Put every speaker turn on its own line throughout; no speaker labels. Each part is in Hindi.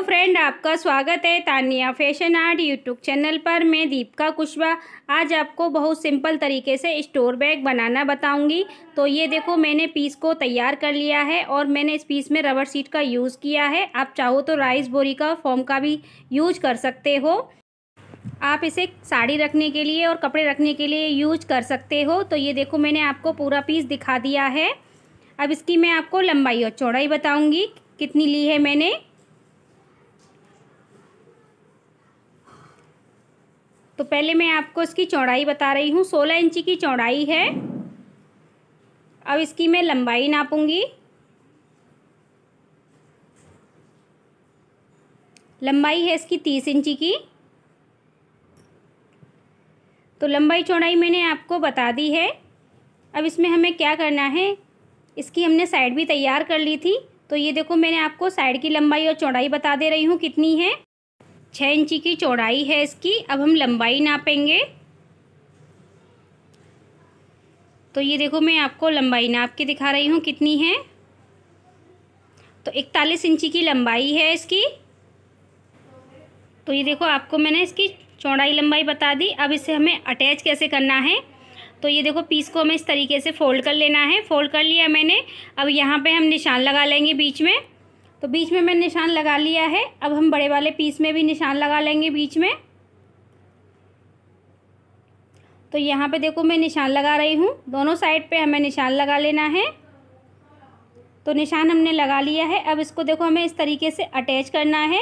हेलो फ्रेंड आपका स्वागत है Tania fashion art YouTube channel पर मैं दीपिका कुशवा आज आपको बहुत सिंपल तरीके से स्टोर बैग बनाना बताऊंगी तो ये देखो मैंने पीस को तैयार कर लिया है और मैंने इस पीस में रबर सीट का यूज़ किया है आप चाहो तो राइस बोरी का फॉर्म का भी यूज कर सकते हो आप इसे साड़ी रखने के लिए और कपड़े रखने के लिए यूज कर सकते हो तो ये देखो मैंने आपको पूरा पीस दिखा दिया है अब इसकी मैं आपको लंबाई और चौड़ाई बताऊँगी कितनी ली है मैंने तो पहले मैं आपको इसकी चौड़ाई बता रही हूँ सोलह इंची की चौड़ाई है अब इसकी मैं लंबाई नापूंगी लंबाई है इसकी तीस इंची की तो लंबाई चौड़ाई मैंने आपको बता दी है अब इसमें हमें क्या करना है इसकी हमने साइड भी तैयार कर ली थी तो ये देखो मैंने आपको साइड की लंबाई और चौड़ाई बता दे रही हूँ कितनी है छः इंची की चौड़ाई है इसकी अब हम लंबाई नापेंगे तो ये देखो मैं आपको लंबाई नाप के दिखा रही हूँ कितनी है तो इकतालीस इंची की लंबाई है इसकी तो ये देखो आपको मैंने इसकी चौड़ाई लंबाई बता दी अब इसे हमें अटैच कैसे करना है तो ये देखो पीस को हमें इस तरीके से फ़ोल्ड कर लेना है फ़ोल्ड कर लिया मैंने अब यहाँ पे हम निशान लगा लेंगे बीच में तो बीच में मैंने निशान लगा लिया है अब हम बड़े वाले पीस में भी निशान लगा लेंगे बीच में तो यहाँ पे देखो मैं निशान लगा रही हूँ दोनों साइड पे हमें निशान लगा लेना है तो निशान हमने लगा लिया है अब इसको देखो हमें इस तरीके से अटैच करना है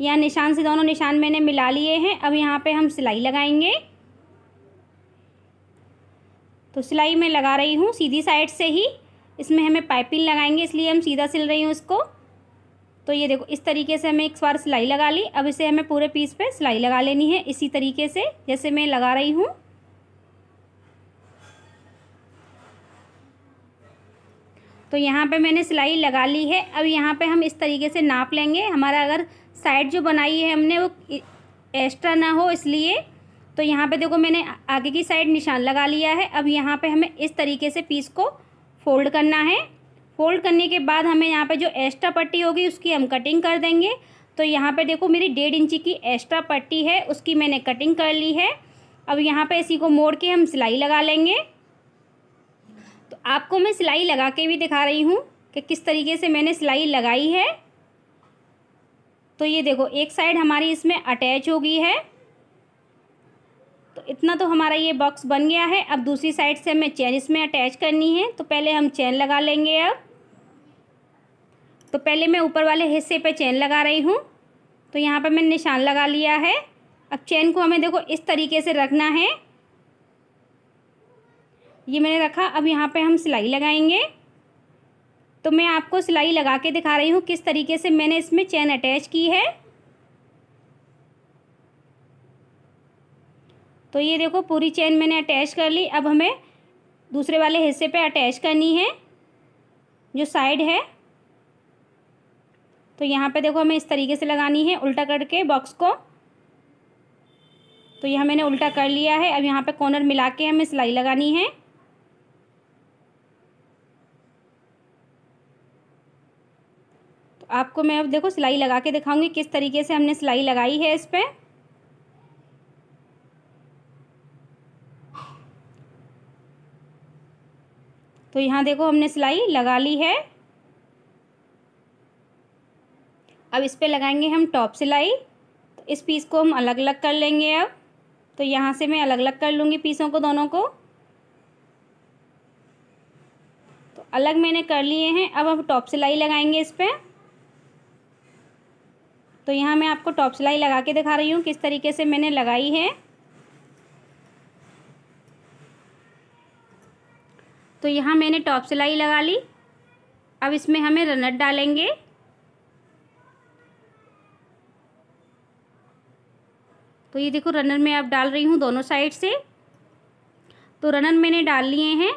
यहाँ निशान से दोनों निशान मैंने मिला लिए हैं अब यहाँ पे हम सिलाई लगाएंगे तो सिलाई मैं लगा रही हूँ सीधी साइड से ही इसमें हमें पाइपिंग लगाएंगे इसलिए हम सीधा सिल रही हूँ इसको तो ये देखो इस तरीके से हमें एक बार सिलाई लगा ली अब इसे हमें पूरे पीस पे सिलाई लगा लेनी है इसी तरीके से जैसे मैं लगा रही हूँ तो यहाँ पे मैंने सिलाई लगा ली है अब यहाँ पे हम इस तरीके से नाप लेंगे हमारा अगर साइड जो बनाई है हमने वो एक्स्ट्रा ना हो इसलिए तो यहाँ पे देखो मैंने आगे की साइड निशान लगा लिया है अब यहाँ पे हमें इस तरीके से पीस को फोल्ड करना है फोल्ड करने के बाद हमें यहाँ पे जो एक्स्ट्रा पट्टी होगी उसकी हम कटिंग कर देंगे तो यहाँ पे देखो मेरी डेढ़ इंची की एक्स्ट्रा पट्टी है उसकी मैंने कटिंग कर ली है अब यहाँ पे इसी को मोड़ के हम सिलाई लगा लेंगे तो आपको मैं सिलाई लगा के भी दिखा रही हूँ कि किस तरीके से मैंने सिलाई लगाई है तो ये देखो एक साइड हमारी इसमें अटैच हो गई है इतना तो हमारा ये बॉक्स बन गया है अब दूसरी साइड से हमें चेन इसमें अटैच करनी है तो पहले हम चेन लगा लेंगे अब तो पहले मैं ऊपर वाले हिस्से पे चेन लगा रही हूँ तो यहाँ पर मैंने निशान लगा लिया है अब चेन को हमें देखो इस तरीके से रखना है ये मैंने रखा अब यहाँ पर हम सिलाई लगाएंगे तो मैं आपको सिलाई लगा के दिखा रही हूँ किस तरीके से मैंने इसमें चेन अटैच की है तो ये देखो पूरी चेन मैंने अटैच कर ली अब हमें दूसरे वाले हिस्से पे अटैच करनी है जो साइड है तो यहाँ पे देखो हमें इस तरीके से लगानी है उल्टा करके बॉक्स को तो यह मैंने उल्टा कर लिया है अब यहाँ पे कॉर्नर मिला के हमें सिलाई लगानी है तो आपको मैं अब देखो सिलाई लगा के दिखाऊंगी किस तरीके से हमने सिलाई लगाई है इस पर तो यहाँ देखो हमने सिलाई लगा ली है अब इस पर लगाएंगे हम टॉप सिलाई तो इस पीस को हम अलग अलग कर लेंगे अब तो यहाँ से मैं अलग अलग कर लूँगी पीसों को दोनों को तो अलग मैंने कर लिए हैं अब हम टॉप सिलाई लगाएंगे इस पर तो यहाँ मैं आपको टॉप सिलाई लगा के दिखा रही हूँ किस तरीके से मैंने लगाई है तो यहाँ मैंने टॉप सिलाई लगा ली अब इसमें हमें रनट डालेंगे तो ये देखो रनर में अब डाल रही हूँ दोनों साइड से तो रनर मैंने डाल लिए हैं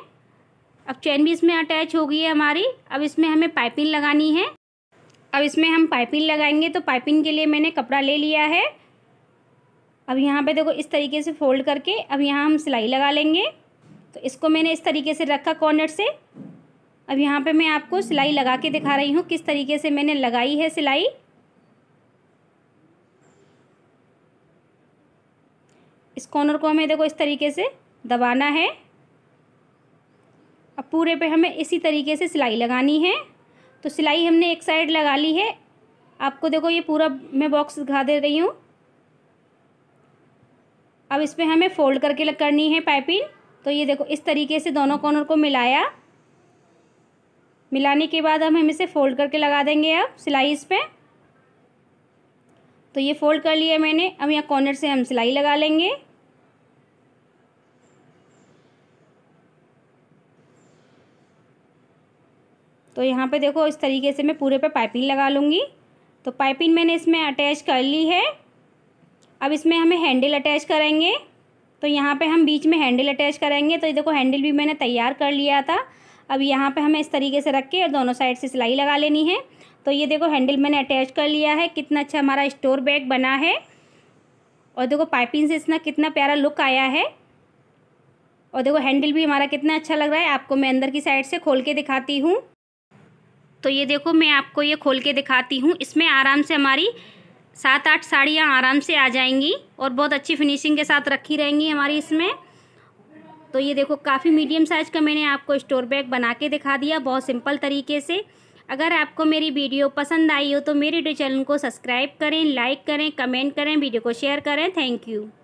अब चैन भी इसमें अटैच हो गई है हमारी अब इसमें हमें पाइपिंग लगानी है अब इसमें हम पाइपिंग लगाएंगे तो पाइपिंग के लिए मैंने कपड़ा ले लिया है अब यहाँ पे देखो इस तरीके से फोल्ड करके अब यहाँ हम सिलाई लगा लेंगे तो इसको मैंने इस तरीके से रखा कॉर्नर से अब यहाँ पे मैं आपको सिलाई लगा के दिखा रही हूँ किस तरीके से मैंने लगाई है सिलाई इस कॉर्नर को हमें देखो इस तरीके से दबाना है अब पूरे पे हमें इसी तरीके से सिलाई लगानी है तो सिलाई हमने एक साइड लगा ली है आपको देखो ये पूरा मैं बॉक्स दिखा दे रही हूँ अब इस पर हमें फोल्ड करके करनी है पाइपिंग तो ये देखो इस तरीके से दोनों कॉर्नर को मिलाया मिलाने के बाद हम हम इसे फोल्ड करके लगा देंगे अब सिलाई इस पर तो ये फोल्ड कर लिया मैंने अब यहाँ कॉर्नर से हम सिलाई लगा लेंगे तो यहाँ पे देखो इस तरीके से मैं पूरे पे पाइपिंग लगा लूँगी तो पाइपिंग मैंने इसमें अटैच कर ली है अब इसमें हमें हैंडल अटैच करेंगे तो यहाँ पे हम बीच में हैंडल अटैच करेंगे तो ये देखो हैंडल भी मैंने तैयार कर लिया था अब यहाँ पे हमें इस तरीके से रख के और दोनों साइड से सिलाई लगा लेनी है तो ये देखो हैंडल मैंने अटैच कर लिया है कितना अच्छा हमारा स्टोर बैग बना है और देखो पाइपिंग से इसका कितना प्यारा लुक आया है और देखो हैंडल भी हमारा कितना अच्छा लग रहा है आपको मैं अंदर की साइड से खोल के दिखाती हूँ तो ये देखो मैं आपको ये खोल के दिखाती हूँ इसमें आराम से हमारी सात आठ साड़ियाँ आराम से आ जाएंगी और बहुत अच्छी फिनिशिंग के साथ रखी रहेंगी हमारी इसमें तो ये देखो काफ़ी मीडियम साइज़ का मैंने आपको स्टोर बैग बना के दिखा दिया बहुत सिंपल तरीके से अगर आपको मेरी वीडियो पसंद आई हो तो मेरे चैनल को सब्सक्राइब करें लाइक करें कमेंट करें वीडियो को शेयर करें थैंक यू